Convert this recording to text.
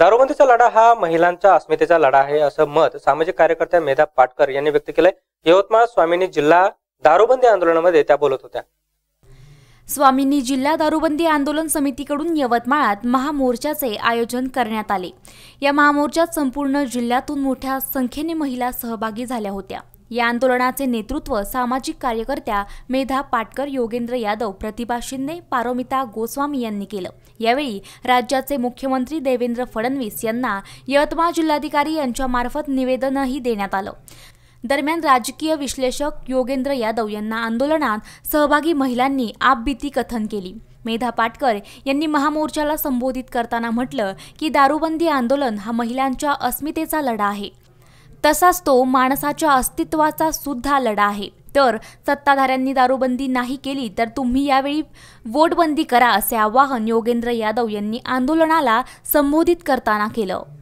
दारूबंदीचा लढा हा महिलांचा अस्मितेचा लढा आहे असं मत सामाजिक कार्यकर्त्या मेधा पाटकर यांनी व्यक्त केलंय यवतमाळ स्वामींनी जिल्हा दारूबंदी आंदोलनामध्ये त्या बोलत होत्या स्वामींनी जिल्हा दारूबंदी आंदोलन समितीकडून यवतमाळात महामोर्चाचे आयोजन करण्यात आले या महामोर्चात संपूर्ण जिल्ह्यातून मोठ्या संख्येने महिला सहभागी झाल्या होत्या या आंदोलनाचे नेतृत्व सामाजिक कार्यकर्त्या मेधा पाटकर योगेंद्र यादव प्रतिभा शिंदे पारोमिता गोस्वामी यांनी केलं यावेळी राज्याचे मुख्यमंत्री देवेंद्र फडणवीस यांना यवतमाळ जिल्हाधिकारी यांच्यामार्फत निवेदनही देण्यात आलं दरम्यान राजकीय विश्लेषक योगेंद्र यादव यांना आंदोलनात सहभागी महिलांनी आपबीती कथन केली मेधा पाटकर यांनी महामोर्चाला संबोधित करताना म्हटलं की दारूबंदी आंदोलन हा महिलांच्या अस्मितेचा लढा आहे तसाच तो माणसाच्या अस्तित्वाचा सुद्धा लढा आहे तर सत्ताधाऱ्यांनी दारूबंदी नाही केली तर तुम्ही यावेळी वोटबंदी करा असे आवाहन योगेंद्र यादव यांनी आंदोलनाला संबोधित करताना केलं